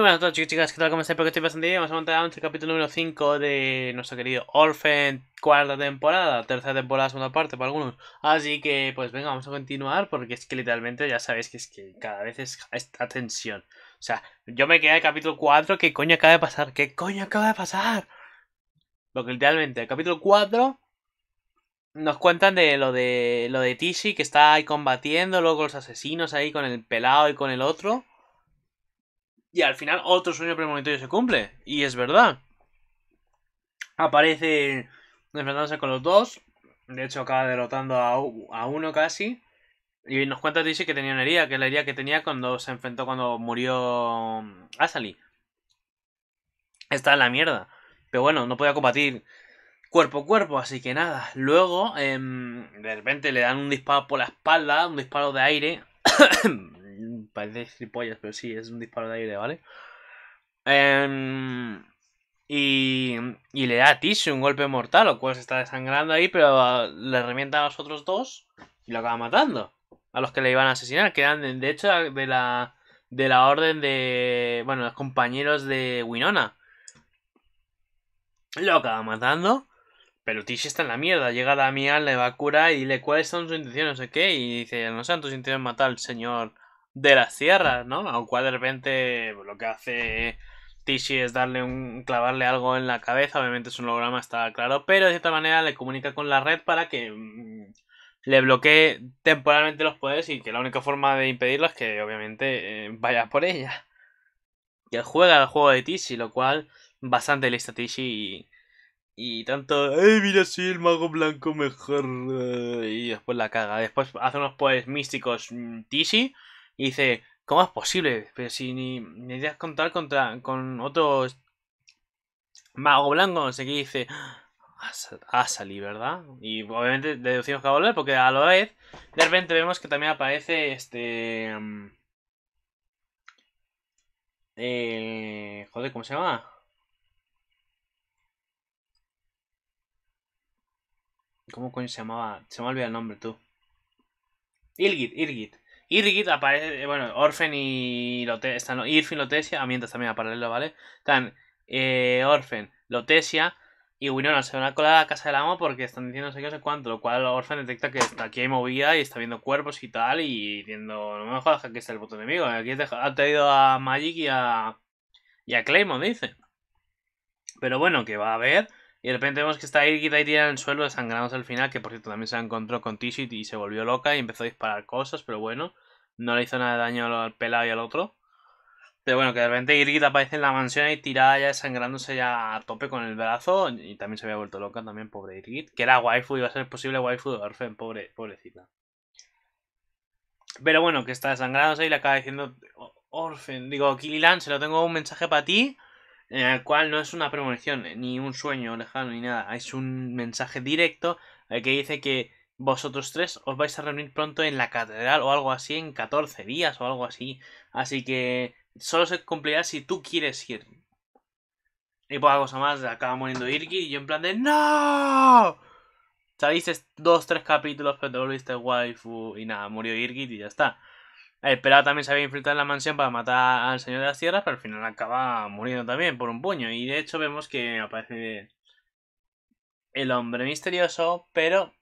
Muy a todos chicos y chicas, ¿qué tal? ¿Cómo estáis? porque estoy bastante bien. Vamos a montar el capítulo número 5 de nuestro querido Orphan, cuarta temporada, tercera temporada, segunda parte para algunos. Así que, pues venga, vamos a continuar porque es que literalmente ya sabéis que es que cada vez es esta tensión. O sea, yo me quedé en el capítulo 4, ¿qué coño acaba de pasar? ¿Qué coño acaba de pasar? lo que literalmente, el capítulo 4 nos cuentan de lo de lo de Tishi que está ahí combatiendo, luego los asesinos ahí con el pelado y con el otro. Y al final otro sueño premonitorio se cumple. Y es verdad. Aparece enfrentándose con los dos. De hecho, acaba derrotando a, uno casi. Y nos cuenta dice que tenía una herida, que es la herida que tenía cuando se enfrentó, cuando murió mm, Asali. Está en la mierda. Pero bueno, no podía combatir cuerpo a cuerpo, así que nada. Luego, em, de repente le dan un disparo por la espalda, un disparo de aire. parece tripollas, pero sí, es un disparo de aire, ¿vale? Em, y, y, le da a Tish un golpe mortal, O cual se está desangrando ahí, pero le revienta a los otros dos y lo acaba matando. A los que le iban a asesinar, quedan de hecho de la, de la orden de. Bueno, los compañeros de Winona. Lo acaba matando. Pero Tish está en la mierda. Llega Damián, le va a curar y dile cuáles son sus intenciones, O qué. Y dice: No sean tus intenciones matar al señor de la sierra, ¿no? Lo cual de repente pues, lo que hace Tishy es darle un, clavarle algo en la cabeza, obviamente es un holograma, está claro, pero de cierta manera le comunica con la red para que mm, le bloquee temporalmente los poderes y que la única forma de impedirlo es que obviamente eh, vaya por ella. Que juega el juego de Tishy. lo cual bastante lista Tishi y, tanto, ¡eh, mira, si el mago blanco mejor! Eh, y después la caga. Después hace unos poderes místicos mm, Tishy. Y dice, ¿cómo es posible? Pero si ni necesitas contar contra, con otros mago blanco, no sé qué, dice, ah, ah, salido, ¿verdad? Y obviamente deducimos que va a volver porque a la vez, de repente vemos que también aparece este... Mm, el. joder, ¿cómo se llama? ¿Cómo coño se llamaba? Se me olvida el nombre, tú. Ilgit, Irgit. Irgit aparece, eh, bueno, Orfen y Lotesia, están Irfin, Lotesia, a ah, mientras también a paralelo, ¿vale? Están eh, Orfen, Lotesia y Winona se van a colar a la casa del amo porque están diciendo no sé qué, sé cuánto, lo cual Orfen detecta que aquí hay movida y está viendo cuerpos y tal y diciendo, no me jodas que está el botón enemigo, eh, aquí ha traído a Magic y a, y Claymore, dice. Pero bueno, que va a haber... Y de repente vemos que está Irgit ahí tirando el suelo, desangrados al final, que por cierto también se encontró con Tishit y se volvió loca y empezó a disparar cosas, pero bueno no le hizo nada de daño al pelado y al otro. Pero bueno, que de repente Irgit aparece en la mansión y tirada ya sangrándose ya a tope con el brazo. Y también se había vuelto loca también, pobre Irgit. Que era waifu, iba a ser posible waifu de pobre, pobrecita. Pero bueno, que está desangrándose y le acaba diciendo Orfen, Digo, Kililan, se lo tengo un mensaje para ti. En el cual no es una premonición, eh, ni un sueño lejano, ni nada. Es un mensaje directo eh, que dice que vosotros tres os vais a reunir pronto en la catedral o algo así, en 14 días o algo así. Así que solo se cumplirá si tú quieres ir. Y pues cosa más, acaba muriendo Irki y yo en plan de ¡No! Saliste dos, tres capítulos, pero te volviste waifu y nada, murió Irgit y ya está. Eh, esperaba también se había infiltrado en la mansión para matar al señor de las tierras, pero al final acaba muriendo también por un puño. Y de hecho vemos que aparece el hombre misterioso, pero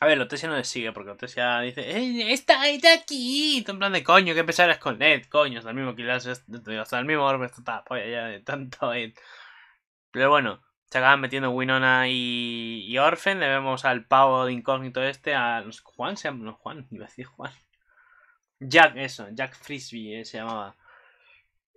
a ver, Lotesia no le sigue, porque Lotesia dice, ¡Eh, ¡Está, está aquí! En plan de coño, qué empezarás con Ed, coño, hasta el mismo Kilazo, hasta el mismo Orbe, está polla pues, ya de tanto Ed. Eh". Pero bueno, se acaban metiendo Winona y, y Orphan, le vemos al pavo de incógnito este, a Juan, se llama, Juan, iba a decir Juan. Jack, eso, Jack Frisbee eh, se llamaba.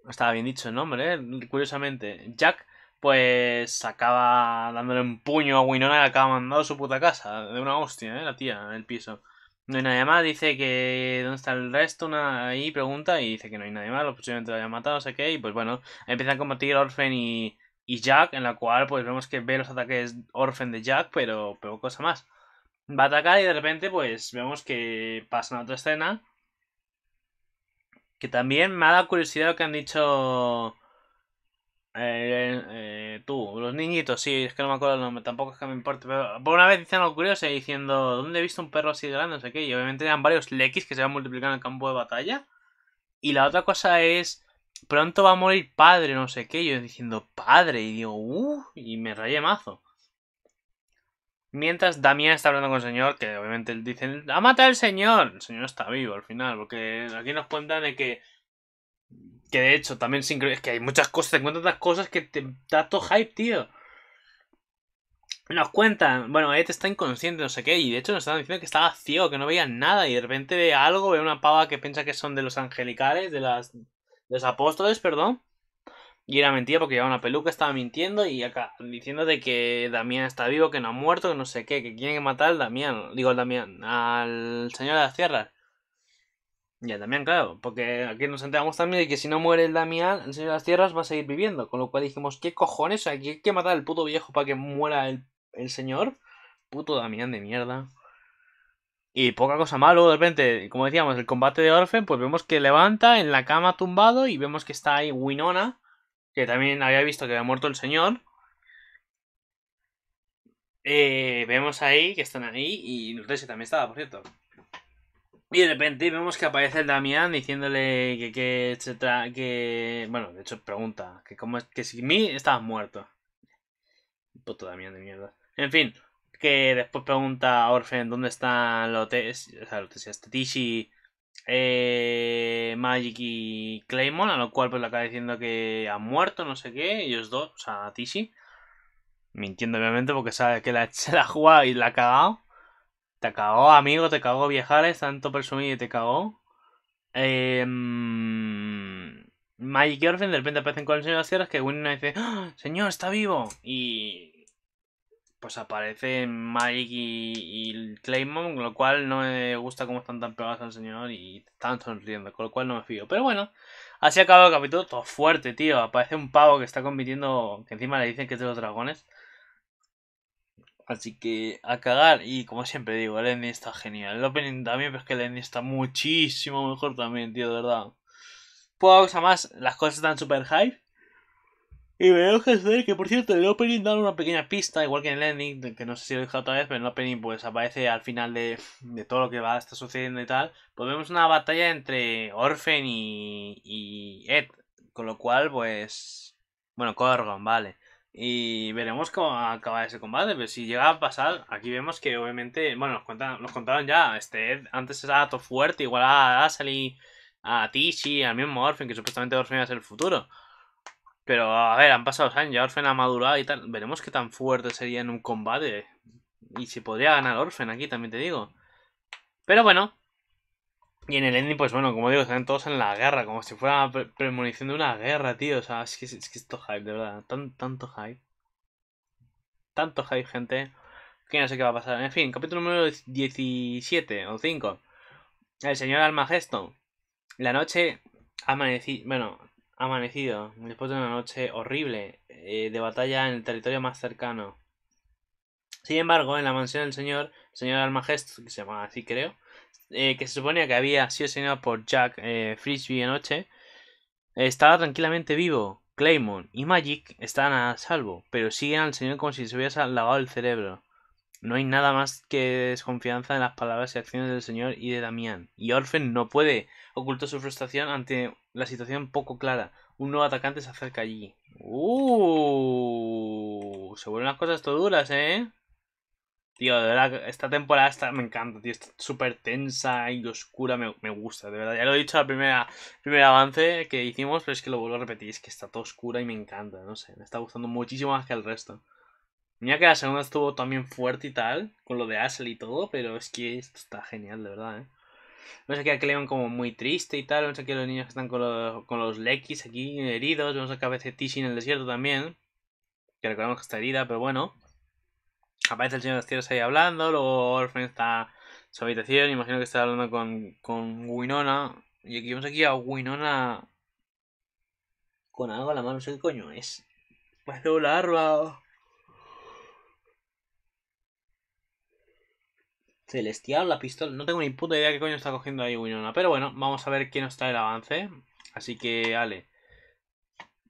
Estaba bien dicho el nombre, eh, curiosamente. Jack pues acaba dándole un puño a Winona y acaba mandando su puta casa, de una hostia, ¿eh? la tía, en el piso. No hay nadie más, dice que ¿dónde está el resto? Una ahí pregunta y dice que no hay nadie más, lo posiblemente lo hayan matado, no sé qué, y pues bueno, empiezan a combatir Orphan y, y Jack, en la cual pues vemos que ve los ataques Orphan de Jack, pero, pero cosa más. Va a atacar y de repente pues vemos que pasa una otra escena. Que también me ha dado curiosidad lo que han dicho eh, eh, tú, los niñitos, sí, es que no me acuerdo el nombre, tampoco es que me importe, pero por una vez dicen algo curioso diciendo, ¿dónde he visto un perro así grande? No sé qué, y obviamente eran varios lequis que se van multiplicando en el campo de batalla. Y la otra cosa es, pronto va a morir padre, no sé qué, yo diciendo padre, y digo, uh, y me rayé mazo. Mientras Damián está hablando con el señor, que obviamente dicen, a mata al señor! El señor está vivo al final, porque aquí nos cuentan de que que de hecho, también sin Es que hay muchas cosas, te encuentras tantas cosas que te da todo hype, tío. Nos cuentan, bueno, Ed está inconsciente, no sé qué, y de hecho nos estaban diciendo que estaba ciego, que no veía nada, y de repente ve algo, ve una pava que piensa que son de los angelicales, de las. los apóstoles, perdón. Y era mentira porque llevaba una peluca, estaba mintiendo y acá diciendo de que Damián está vivo, que no ha muerto, que no sé qué, que quieren matar al Damián, digo al Damián, al señor de las tierras. Ya, también, claro, porque aquí nos enteramos también de que si no muere el Damián, el Señor de las Tierras va a seguir viviendo. Con lo cual dijimos, ¿qué cojones? Aquí hay que matar al puto viejo para que muera el, Señor. Puto Damián de mierda. Y poca cosa malo, de repente, como decíamos, el combate de Orfen, pues vemos que levanta en la cama tumbado y vemos que está ahí Winona, que también había visto que había muerto el señor. Eh, vemos ahí que están ahí y no también estaba, por cierto. Y de repente vemos que aparece el Damián diciéndole que, que bueno, de hecho pregunta, que cómo es que si mí estabas muerto. Puto Damián de mierda. En fin, que después pregunta a Orfen dónde están los o sea, Tishi, eh, Magic y Claymore, a lo cual pues le acaba diciendo que han muerto, no sé qué, ellos dos, o sea, Tishi. Mintiendo obviamente porque sabe que se la ha jugado y la ha cagado. Te cagó, amigo, te cagó Viajares, tanto presumir y te cagó. Eh, Magic Orphan de repente aparecen con el señor de las que Winnie dice, ¡Ah! señor, está vivo. Y pues aparece Magic y, y Claymon, con lo cual no me gusta cómo están tan pegados al señor y están sonriendo, con lo cual no me fío. Pero bueno, así acaba el capítulo, todo fuerte, tío. Aparece un pavo que está compitiendo, que encima le dicen que es de los dragones. Así que a cagar. Y como siempre digo, el ending está genial. El opening también, pero es que el ending está muchísimo mejor también, tío, de verdad. Pues, cosa más, las cosas están super hype. Y me que por cierto, el opening da una pequeña pista, igual que en el ending, que no sé si lo he dejado otra vez, pero en el opening pues aparece al final de, todo lo que va, a estar sucediendo y tal. Pues vemos una batalla entre Orphan y, y Ed, con lo cual pues... Bueno, Corgon, vale. Y veremos cómo acaba ese combate. Pero si llega a pasar, aquí vemos que obviamente, bueno, nos, contaron ya. Este antes era todo fuerte, igual a salí a Tishi, al mismo Orfen, que supuestamente Orfen iba a ser el futuro. Pero a ver, han pasado años, ya Orfen ha madurado y tal. Veremos qué tan fuerte sería en un combate. Y si podría ganar Orfen aquí, también te digo. Pero bueno, y en el ending, pues bueno, como digo, están todos en la guerra, como si fuera premonición de una guerra, tío. O sea, es que, es que esto hype, de verdad. tanto hype. Tanto hype, gente. Que no sé qué va a pasar. En fin, capítulo número 17 o 5. El señor Almagesto. La noche amanecido bueno, amanecido. Después de una noche horrible eh, de batalla en el territorio más cercano. Sin embargo, en la mansión del señor, el señor Almagesto, que se llama así creo, eh, que se suponía que había sido señalado por Jack eh, Frisbee anoche, estaba tranquilamente vivo. Claymon y Magic están a salvo, pero siguen al señor como si se hubiese lavado el cerebro. No hay nada más que desconfianza en las palabras y acciones del señor y de Damián. Y Orfen no puede. Ocultó su frustración ante la situación poco clara. Un nuevo atacante se acerca allí. ¡Uh! Se vuelven las cosas todo duras, ¿eh? Tío, de verdad, esta temporada está, me encanta, tío. Está súper tensa y oscura, me, gusta, de verdad. Ya lo he dicho al primer avance que hicimos, pero es que lo vuelvo a repetir. Es que está todo oscura y me encanta, no sé. Me está gustando muchísimo más que el resto. Mira que la segunda estuvo también fuerte y tal, con lo de Ashley y todo, pero es que esto está genial, de verdad, ¿eh? Vemos aquí a Cleon como muy triste y tal. Vemos aquí a los niños que están con los, con aquí heridos. Vemos aquí a veces Tishy en el desierto también. Que recordamos que está herida, pero bueno aparece el señor de los cielos ahí hablando, luego Orphan está en su habitación, imagino que está hablando con, Winona. Y aquí vemos aquí a Winona con algo a la mano, no sé qué coño es. parece un la Celestial, la pistola. No tengo ni puta idea qué coño está cogiendo ahí Winona. Pero bueno, vamos a ver quién nos trae el avance. Así que, Ale.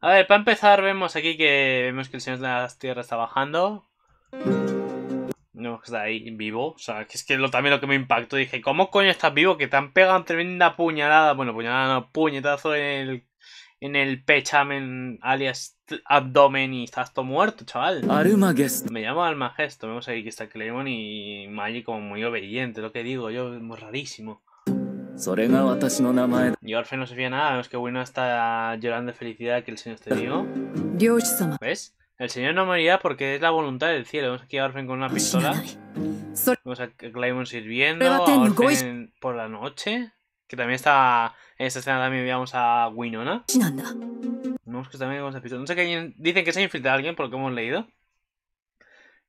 A ver, para empezar vemos aquí que vemos que el Señor de las Tierras está bajando. No, está ahí vivo. O sea, que es que lo, también lo que me impactó. Dije, ¿cómo coño estás vivo? Que te han pegado tremenda puñalada. Bueno, puñalada no, puñetazo en el, en el pechamen, alias abdomen y estás todo muerto, chaval. Me llamo Almagesto. Vemos aquí que está Clemon y Maggie como muy obediente, lo que digo yo, muy rarísimo. Y al no se fía nada, vemos que Winona está llorando de felicidad que el Señor te vivo. ¿Ves? El Señor no morirá porque es la voluntad del cielo. Vemos aquí a Orfen con una pistola. Vemos a Claymon sirviendo, a Orfen por la noche. Que también está... En esta escena también veíamos a Winona. Vemos que también vemos a pistola. No sé que dicen que se ha infiltrado alguien por lo que hemos leído.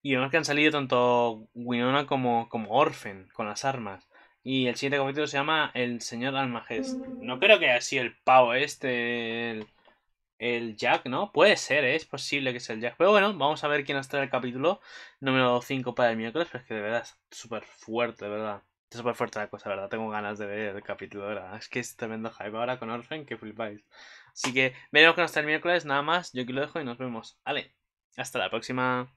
Y vemos que han salido tanto Winona como, como Orfen con las armas. Y el siguiente capítulo se llama El Señor Almagest. No creo que haya sido el pavo este, el, Jack, ¿no? Puede ser, ¿eh? es posible que sea el Jack. Pero bueno, vamos a ver quién nos trae el capítulo número 5 para el miércoles. Pero es que de verdad es súper fuerte, de verdad. Es súper fuerte la cosa, ¿verdad? Tengo ganas de ver el capítulo verdad. Es que es tremendo hype ahora con Orphan que flipáis. Así que veremos que nos trae el miércoles. Nada más, yo aquí lo dejo y nos vemos. Vale, hasta la próxima.